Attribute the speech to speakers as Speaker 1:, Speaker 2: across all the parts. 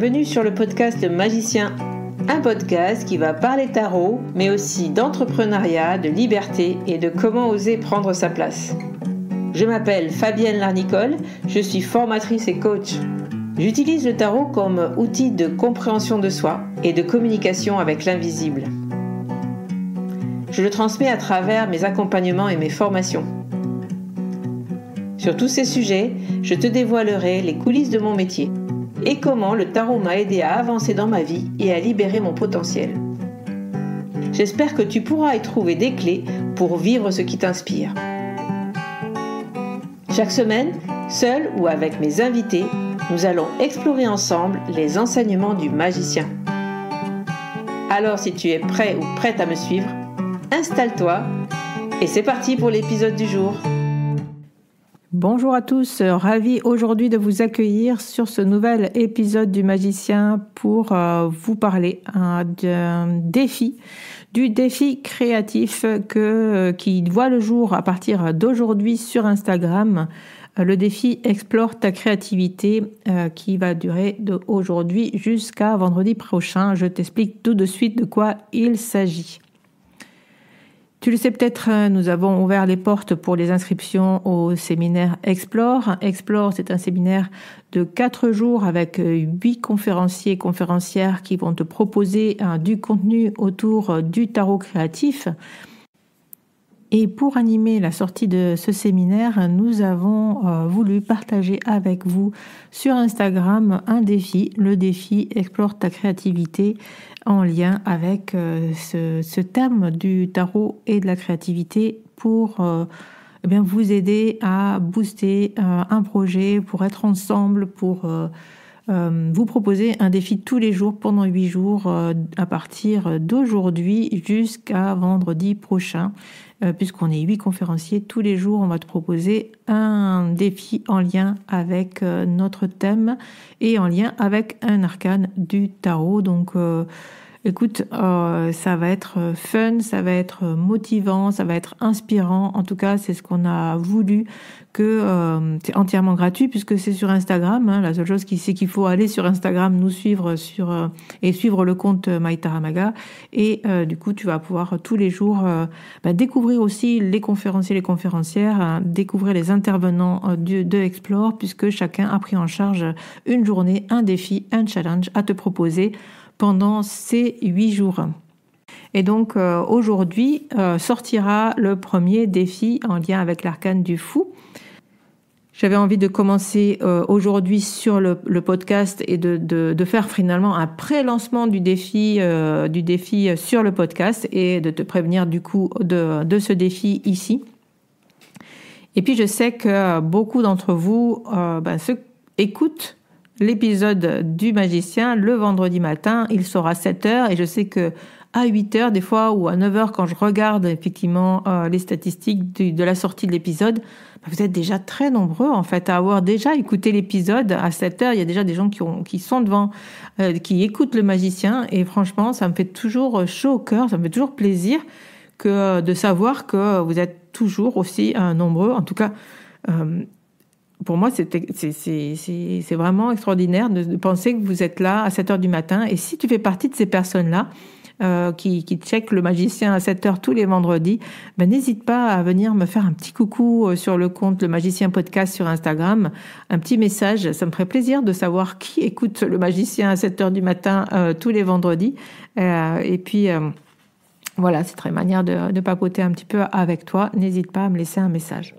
Speaker 1: bienvenue sur le podcast Magicien, un podcast qui va parler tarot, mais aussi d'entrepreneuriat, de liberté et de comment oser prendre sa place. Je m'appelle Fabienne Larnicole, je suis formatrice et coach. J'utilise le tarot comme outil de compréhension de soi et de communication avec l'invisible. Je le transmets à travers mes accompagnements et mes formations. Sur tous ces sujets, je te dévoilerai les coulisses de mon métier et comment le tarot m'a aidé à avancer dans ma vie et à libérer mon potentiel. J'espère que tu pourras y trouver des clés pour vivre ce qui t'inspire. Chaque semaine, seul ou avec mes invités, nous allons explorer ensemble les enseignements du magicien. Alors si tu es prêt ou prête à me suivre, installe-toi et c'est parti pour l'épisode du jour. Bonjour à tous, euh, ravi aujourd'hui de vous accueillir sur ce nouvel épisode du magicien pour euh, vous parler d'un défi, du défi créatif que, euh, qui voit le jour à partir d'aujourd'hui sur Instagram. le défi Explore ta créativité qui va durer de aujourd'hui jusqu'à vendredi prochain. Je t'explique tout de suite de quoi il s'agit. Tu le sais peut-être, hein, nous avons ouvert les portes pour les inscriptions au séminaire Explore. Explore, c'est un séminaire de quatre jours avec huit conférenciers et conférencières qui vont te proposer hein, du contenu autour du tarot créatif. Et pour animer la sortie de ce séminaire, nous avons euh, voulu partager avec vous sur Instagram un défi, le défi Explore ta créativité en lien avec euh, ce, thème du tarot et de la créativité pour euh, eh bien, vous aider à booster euh, un projet, pour être ensemble, pour euh, vous proposer un défi tous les jours pendant huit jours euh, à partir d'aujourd'hui jusqu'à vendredi prochain. Euh, puisqu'on est huit conférenciers, tous les jours, on va te proposer un défi en lien avec notre thème et en lien avec un arcane du tarot. Donc, Écoute, euh, ça va être euh, fun, ça va être euh, motivant, ça va être inspirant. En tout cas, c'est ce qu'on a voulu que c'est entièrement gratuit puisque c'est sur Instagram. Hein. La seule chose qui c'est qu'il faut aller sur Instagram, nous suivre sur et suivre le compte Maïtaramaga. Et du coup, tu vas pouvoir tous les jours bah, découvrir aussi les conférenciers, les conférencières, hein, découvrir les intervenants de, de Explore puisque chacun a pris en charge une journée, un défi, un challenge à te proposer pendant ces huit jours. Et donc euh, aujourd'hui euh, sortira le premier défi en lien avec l'arcane du fou. J'avais envie de commencer euh, aujourd'hui sur le, podcast et de, de, faire finalement un pré-lancement du défi du défi sur le podcast et de te prévenir du coup de, de ce défi ici. Et puis je sais que beaucoup d'entre vous ben, écoutent l'épisode du magicien le vendredi matin. Il sera 7 heures et je sais que à 8 heures des fois ou à 9 heures quand je regarde effectivement euh, les statistiques de la sortie de l'épisode, bah, vous êtes déjà très nombreux en fait à avoir déjà écouté l'épisode à 7 h Il y a déjà des gens qui, sont devant, euh, qui écoutent le magicien et franchement ça me fait toujours chaud au cœur, ça me fait toujours plaisir que euh, de savoir que vous êtes toujours aussi nombreux. En tout cas pour moi, c'est vraiment extraordinaire de, penser que vous êtes là à 7 heures du matin. Et si tu fais partie de ces personnes-là, euh, qui, qui le magicien à 7h tous les vendredis, ben, n'hésite pas à venir me faire un petit coucou euh, sur le compte Le Magicien Podcast sur Instagram, un petit message. Ça me ferait plaisir de savoir qui écoute le magicien à 7h du matin euh, tous les vendredis. et puis, voilà, c'est très manière de, de papoter un petit peu avec toi. N'hésite pas à me laisser un message.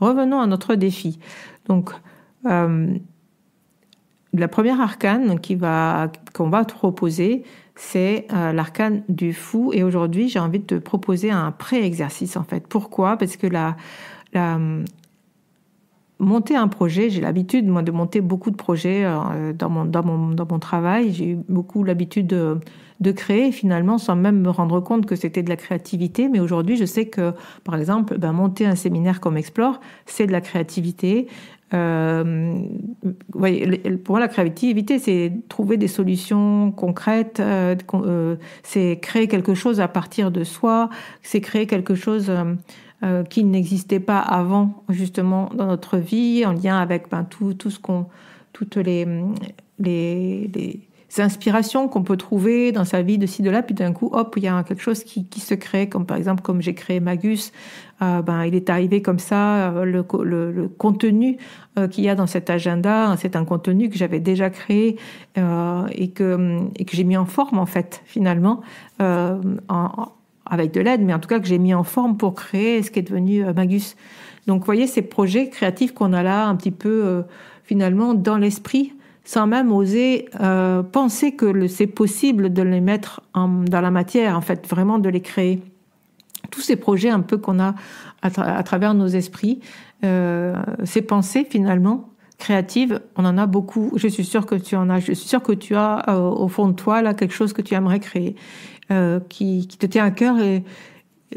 Speaker 1: Revenons à notre défi. Donc, euh, la première arcane qu'on va te proposer, c'est euh, l'arcane du fou. Et aujourd'hui, j'ai envie de te proposer un pré-exercice, en fait. Pourquoi Parce que la, monter un projet, j'ai l'habitude, moi, de monter beaucoup de projets euh, dans, mon, dans, mon, travail. J'ai eu beaucoup l'habitude de, créer, finalement, sans même me rendre compte que c'était de la créativité. Mais aujourd'hui, je sais que, par exemple, ben, monter un séminaire comme Explore, c'est de la créativité. Euh, pour moi, la créativité, c'est trouver des solutions concrètes, euh, euh, c'est créer quelque chose à partir de soi, c'est créer quelque chose qui n'existait pas avant, justement, dans notre vie, en lien avec ben, tout, tout ce qu'on, toutes les, les, les inspirations qu'on peut trouver dans sa vie de ci, de là, puis d'un coup, hop, il y a quelque chose qui, qui, se crée, comme par exemple, comme j'ai créé Magus, euh, ben, il est arrivé comme ça, euh, le, le, contenu euh, qu'il y a dans cet agenda, c'est un contenu que j'avais déjà créé et que, et que j'ai mis en forme, en fait, finalement, avec de l'aide, mais en tout cas que j'ai mis en forme pour créer ce qui est devenu Magus. Donc, vous voyez, ces projets créatifs qu'on a là, un petit peu, finalement, dans l'esprit, sans même oser euh, penser que c'est possible de les mettre dans la matière, en fait, vraiment de les créer. Tous ces projets un peu qu'on a à, travers nos esprits, euh, ces pensées finalement créatives, on en a beaucoup. Je suis sûre que tu en as. Je suis sûre que tu as euh, au fond de toi là quelque chose que tu aimerais créer, qui, qui te tient à cœur et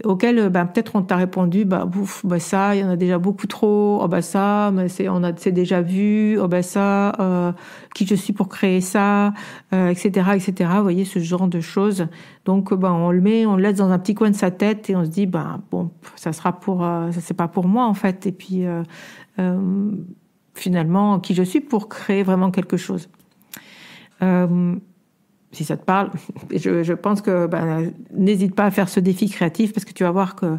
Speaker 1: auquel ben, peut-être on t'a répondu bah ouf, bah ça il y en a déjà beaucoup trop oh bah ça mais c'est on a c'est déjà vu oh bah ça euh, qui je suis pour créer ça etc euh, etc vous voyez ce genre de choses donc ben on le met on le laisse dans un petit coin de sa tête et on se dit ben bon ça sera pour ça c'est pas pour moi en fait et puis finalement qui je suis pour créer vraiment quelque chose si ça te parle, je, pense que ben, n'hésite pas à faire ce défi créatif parce que tu vas voir que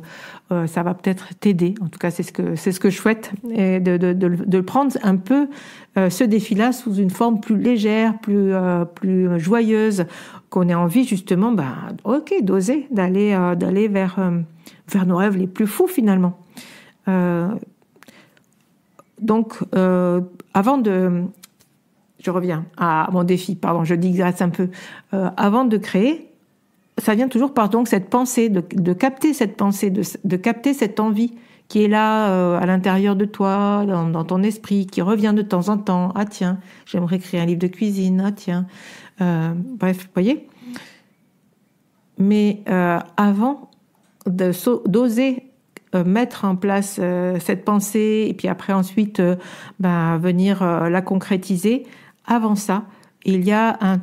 Speaker 1: euh, ça va peut-être t'aider. En tout cas, c'est ce que c'est ce que je souhaite de, prendre un peu euh, ce défi-là sous une forme plus légère, plus euh, plus joyeuse, qu'on ait envie justement, ben, ok, d'oser, d'aller d'aller vers vers nos rêves les plus fous finalement. donc, avant de je reviens à mon défi, pardon, je digresse un peu. Euh, avant de créer, ça vient toujours par cette pensée, de, capter cette pensée, de, capter cette envie qui est là euh, à l'intérieur de toi, dans, ton esprit, qui revient de temps en temps. Ah tiens, j'aimerais créer un livre de cuisine. Ah tiens, euh, bref, vous voyez. Mais avant d'oser mettre en place cette pensée et puis après ensuite ben, venir la concrétiser, avant ça, il y a une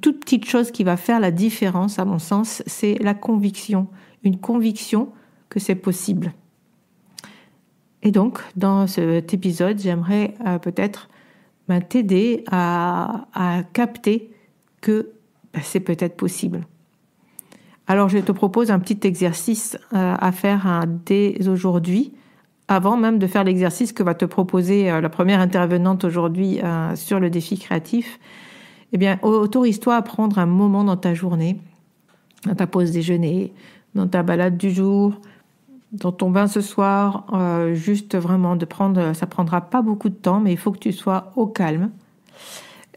Speaker 1: toute petite chose qui va faire la différence, à mon sens, c'est la conviction. Une conviction que c'est possible. Et donc, dans cet épisode, j'aimerais euh, peut-être ben, t'aider à, capter que ben, c'est peut-être possible. Alors, je te propose un petit exercice euh, à faire dès aujourd'hui avant même de faire l'exercice que va te proposer euh, la première intervenante aujourd'hui euh, sur le défi créatif, eh bien, autorise-toi à prendre un moment dans ta journée, dans ta pause déjeuner, dans ta balade du jour, dans ton bain ce soir, euh, juste vraiment de prendre, ça prendra pas beaucoup de temps, mais il faut que tu sois au calme.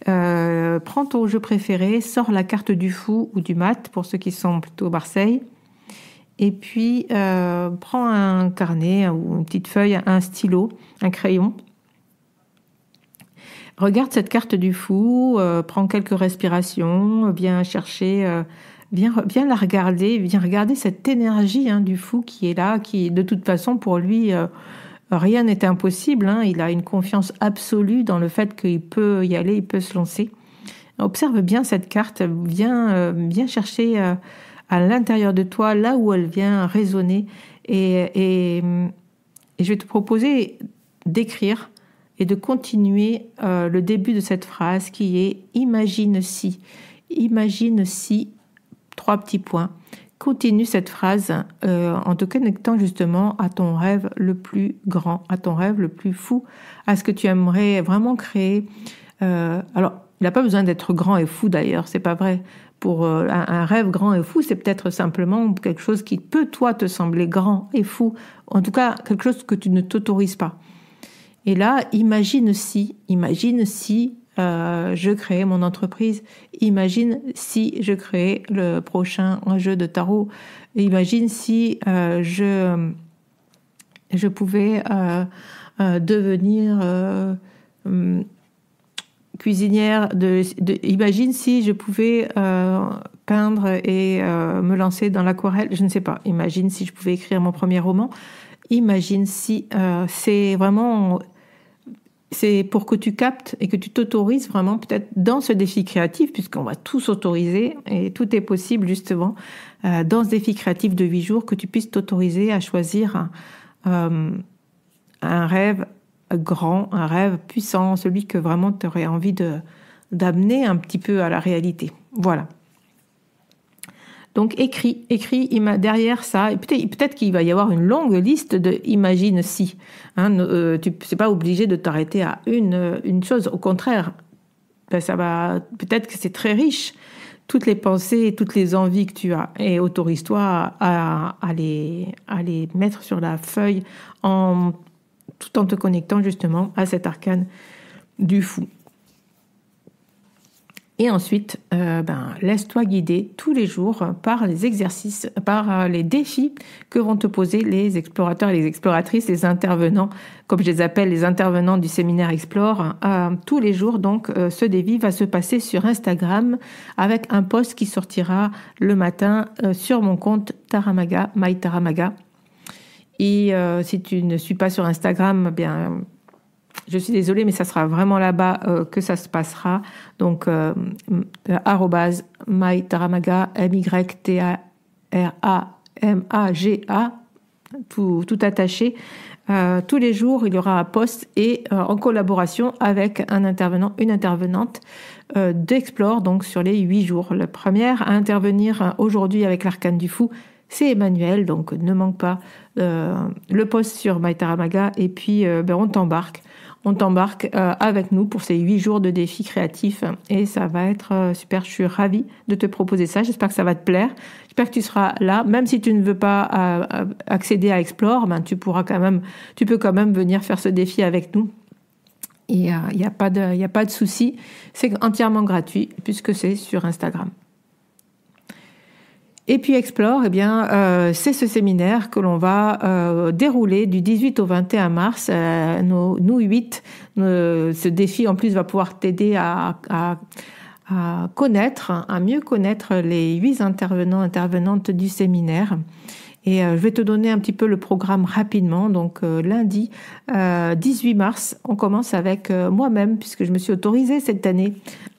Speaker 1: prends ton jeu préféré, sors la carte du fou ou du mat pour ceux qui sont plutôt Marseille. Et puis, euh, prends un carnet ou une petite feuille, un stylo, un crayon. Regarde cette carte du fou, euh, prends quelques respirations, viens chercher, euh, viens, la regarder, viens regarder cette énergie hein, du fou qui est là, qui de toute façon pour lui, euh, rien n'est impossible. Hein. il a une confiance absolue dans le fait qu'il peut y aller, il peut se lancer. Observe bien cette carte, viens, viens chercher à l'intérieur de toi, là où elle vient résonner. Et, et, je vais te proposer d'écrire et de continuer euh, le début de cette phrase qui est Imagine si. Imagine si, trois petits points. Continue cette phrase euh, en te connectant justement à ton rêve le plus grand, à ton rêve le plus fou, à ce que tu aimerais vraiment créer. Euh, alors, il n'a pas besoin d'être grand et fou d'ailleurs, c'est pas vrai pour euh, un, rêve grand et fou, c'est peut-être simplement quelque chose qui peut, toi, te sembler grand et fou. En tout cas, quelque chose que tu ne t'autorises pas. Et là, imagine si, imagine si euh, je créais mon entreprise, imagine si je créais le prochain jeu de tarot, imagine si euh, je, je pouvais euh, devenir hum, cuisinière de, imagine si je pouvais euh, peindre et euh, me lancer dans l'aquarelle je ne sais pas imagine si je pouvais écrire mon premier roman imagine si euh, c'est vraiment c'est pour que tu captes et que tu t'autorises vraiment peut-être dans ce défi créatif, puisqu'on va tous s'autoriser et tout est possible justement dans ce défi créatif de huit jours, que tu puisses t'autoriser à choisir un rêve, grand, un rêve puissant, celui que vraiment tu aurais envie de, d'amener un petit peu à la réalité. Voilà. Donc écris, écris derrière ça. peut-être, qu'il va y avoir une longue liste de imagine si. Hein, euh, tu pas obligé de t'arrêter à une, euh, une chose. Au contraire, ben, ça va. Peut-être que c'est très riche. Toutes les pensées, toutes les envies que tu as, et autorise-toi à, les, à les mettre sur la feuille en tout en te connectant justement à cet arcane du fou. Et ensuite, euh, ben, laisse-toi guider tous les jours par les exercices, par euh, les défis que vont te poser les explorateurs et les exploratrices, les intervenants, comme je les appelle, les intervenants du séminaire Explore. Euh, tous les jours, donc, ce défi va se passer sur Instagram avec un post qui sortira le matin sur mon compte Taramaga, My et euh, si tu ne suis pas sur Instagram, bien, je suis désolée, mais ça sera vraiment là-bas euh, que ça se passera. Donc, euh, arrobase mytaramaga, M-Y-T-A-R-A-M-A-G-A, tout, attaché. tous les jours, il y aura un poste et en collaboration avec un intervenant, une intervenante d'Explore, donc sur les huit jours. La première à intervenir aujourd'hui avec l'Arcane du Fou, c'est Emmanuel. Donc ne manque pas euh, le post sur MyTaramaga et puis euh, ben, on t'embarque. On t'embarque euh, avec nous pour ces huit jours de défis créatifs et ça va être super. Je suis ravie de te proposer ça. J'espère que ça va te plaire. J'espère que tu seras là. Même si tu ne veux pas accéder à Explore, ben, tu pourras quand même, tu peux quand même venir faire ce défi avec nous. il n'y a pas de, y a pas de souci. C'est entièrement gratuit puisque c'est sur Instagram. Et puis Explore, eh bien, euh, c'est ce séminaire que l'on va euh, dérouler du 18 au 21 mars. Euh, nous, nous huit, euh, ce défi en plus va pouvoir t'aider à, à, à, connaître, à mieux connaître les huit intervenants intervenantes du séminaire. Et euh, je vais te donner un petit peu le programme rapidement. Donc lundi 18 mars, on commence avec moi-même puisque je me suis autorisée cette année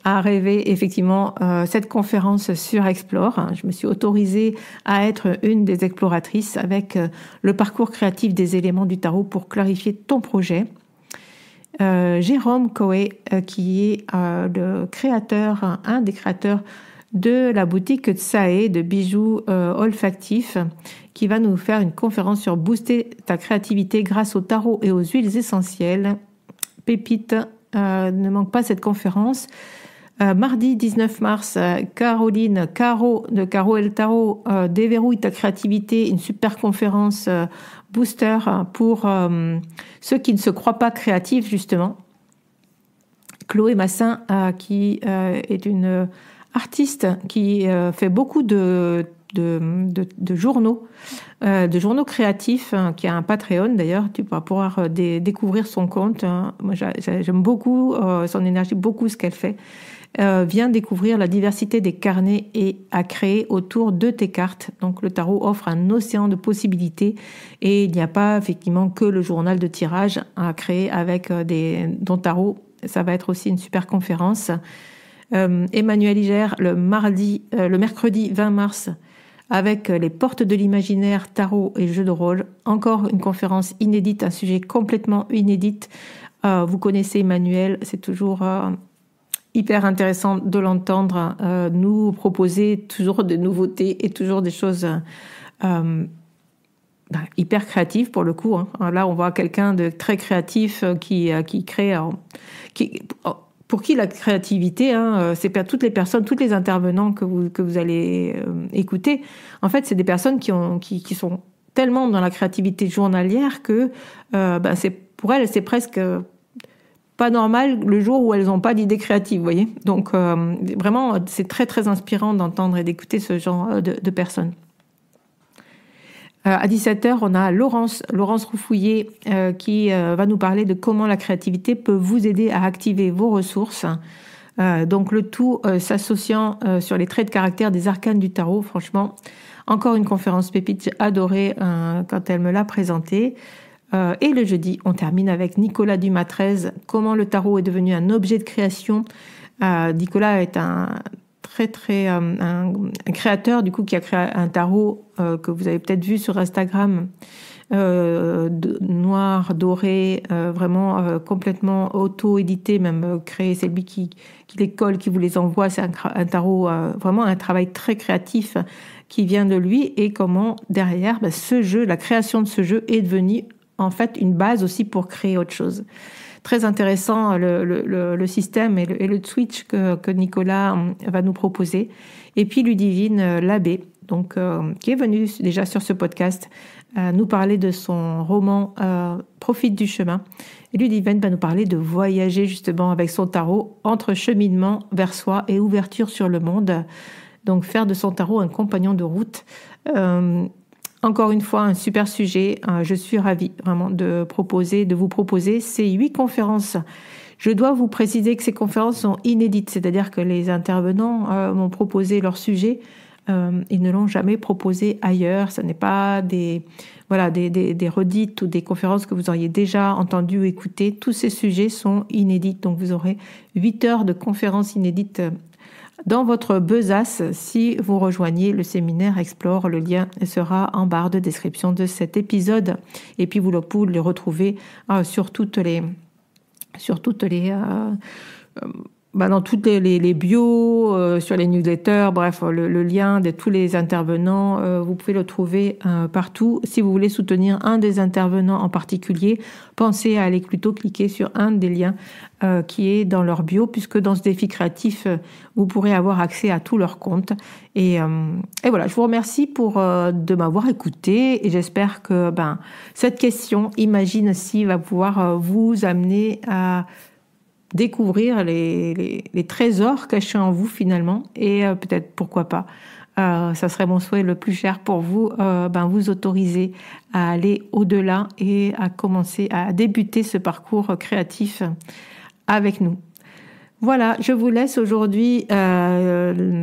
Speaker 1: à rêver effectivement euh, cette conférence sur Explore. Je me suis autorisée à être une des exploratrices avec euh, le parcours créatif des éléments du tarot pour clarifier ton projet. Euh, Jérôme Coe, qui est le créateur, un des créateurs de la boutique Tsae de bijoux olfactifs, qui va nous faire une conférence sur booster ta créativité grâce au tarot et aux huiles essentielles. Pépite, ne manque pas cette conférence. Euh, mardi 19 mars, euh, Caroline Caro de Caro El Taro euh, déverrouille ta créativité, une super conférence booster pour ceux qui ne se croient pas créatifs justement. Chloé Massin, qui est une artiste qui fait beaucoup de, journaux, de journaux créatifs, hein, qui a un Patreon d'ailleurs, tu vas pouvoir découvrir son compte. Hein. Moi, j'aime beaucoup son énergie, beaucoup ce qu'elle fait. Euh, vient découvrir la diversité des carnets et à créer autour de tes cartes. Donc le tarot offre un océan de possibilités et il n'y a pas effectivement que le journal de tirage à créer avec euh, des dont tarot. Ça va être aussi une super conférence. Euh, Emmanuel Iger le mardi, le mercredi 20 mars avec les portes de l'imaginaire, tarot et jeux de rôle. Encore une conférence inédite, un sujet complètement inédite. vous connaissez Emmanuel, c'est toujours hyper intéressant de l'entendre euh, nous proposer toujours des nouveautés et toujours des choses euh, euh, bah, hyper créatives pour le coup. Hein. Là, on voit quelqu'un de très créatif qui, qui crée, qui, oh, pour qui la créativité, hein, c'est pas toutes les personnes, toutes les intervenants que vous, que vous allez écouter. En fait, c'est des personnes qui, ont, qui, sont tellement dans la créativité journalière que bah, c'est pour elles, c'est presque pas normal le jour où elles n'ont pas d'idées créatives, vous voyez. Donc euh, vraiment, c'est très très inspirant d'entendre et d'écouter ce genre euh, de, personnes. Euh, à 17h, on a Laurence, Laurence qui va nous parler de comment la créativité peut vous aider à activer vos ressources. donc le tout s'associant sur les traits de caractère des arcanes du tarot, franchement. Encore une conférence pépite, j'ai adoré quand elle me l'a présentée. Euh, et le jeudi, on termine avec Nicolas Dumas comment le tarot est devenu un objet de création. Euh, Nicolas est un très très euh, un, créateur du coup qui a créé un tarot que vous avez peut-être vu sur Instagram. noir, doré, vraiment complètement auto-édité, même créé. C'est lui qui, qui, les colle, qui vous les envoie. C'est un, tarot, vraiment un travail très créatif qui vient de lui et comment derrière ben, ce jeu, la création de ce jeu est devenue en fait une base aussi pour créer autre chose. Très intéressant euh, le, système et le, switch que, Nicolas euh, va nous proposer. Et puis Ludivine euh, Labbé, donc, qui est venue déjà sur ce podcast nous parler de son roman Profite du chemin. Ludivine va nous parler de voyager justement avec son tarot entre cheminement vers soi et ouverture sur le monde. Donc faire de son tarot un compagnon de route. Encore une fois, un super sujet. Euh, je suis ravie vraiment de proposer, de vous proposer ces huit conférences. Je dois vous préciser que ces conférences sont inédites, c'est-à-dire que les intervenants euh, m'ont proposé leur sujet. Euh, ils ne l'ont jamais proposé ailleurs. Ce n'est pas des, voilà, des, redites ou des conférences que vous auriez déjà entendues ou écoutées. Tous ces sujets sont inédits. Donc vous aurez huit heures de conférences inédites dans votre besace si vous rejoignez le séminaire Explore. Le lien sera en barre de description de cet épisode. Et puis vous le pouvez le retrouver euh, sur toutes les sur toutes les euh, bah, dans toutes les, les, bios, euh, sur les newsletters, bref, le, lien de tous les intervenants, euh, vous pouvez le trouver euh, partout. Si vous voulez soutenir un des intervenants en particulier, pensez à aller plutôt cliquer sur un des liens qui est dans leur bio, puisque dans ce défi créatif, vous pourrez avoir accès à tous leurs comptes. Et, voilà, je vous remercie pour de m'avoir écouté et j'espère que ben, cette question, imagine si, va pouvoir vous amener à découvrir les, trésors cachés en vous finalement et euh, peut-être pourquoi pas. Euh, ça serait mon souhait le plus cher pour vous, euh, ben, vous autoriser à aller au-delà et à commencer à débuter ce parcours créatif avec nous. Voilà, je vous laisse aujourd'hui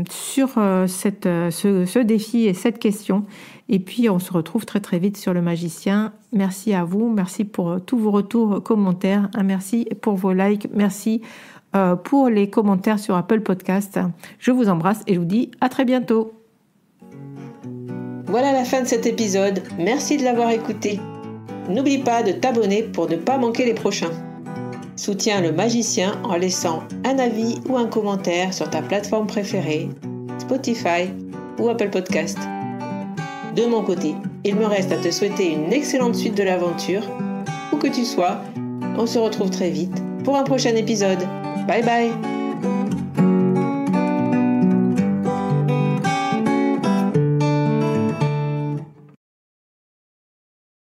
Speaker 1: sur ce, défi et cette question. Et puis, on se retrouve très très vite sur le magicien. Merci à vous. Merci pour euh, tous vos retours, euh, commentaires. merci pour vos likes. Merci euh, pour les commentaires sur Apple Podcast. Je vous embrasse et je vous dis à très bientôt. Voilà la fin de cet épisode. Merci de l'avoir écouté. N'oublie pas de t'abonner pour ne pas manquer les prochains. Soutiens le magicien en laissant un avis ou un commentaire sur ta plateforme préférée, Spotify ou Apple Podcast. De mon côté, il me reste à te souhaiter une excellente suite de l'aventure. Où que tu sois, on se retrouve très vite pour un prochain épisode. Bye bye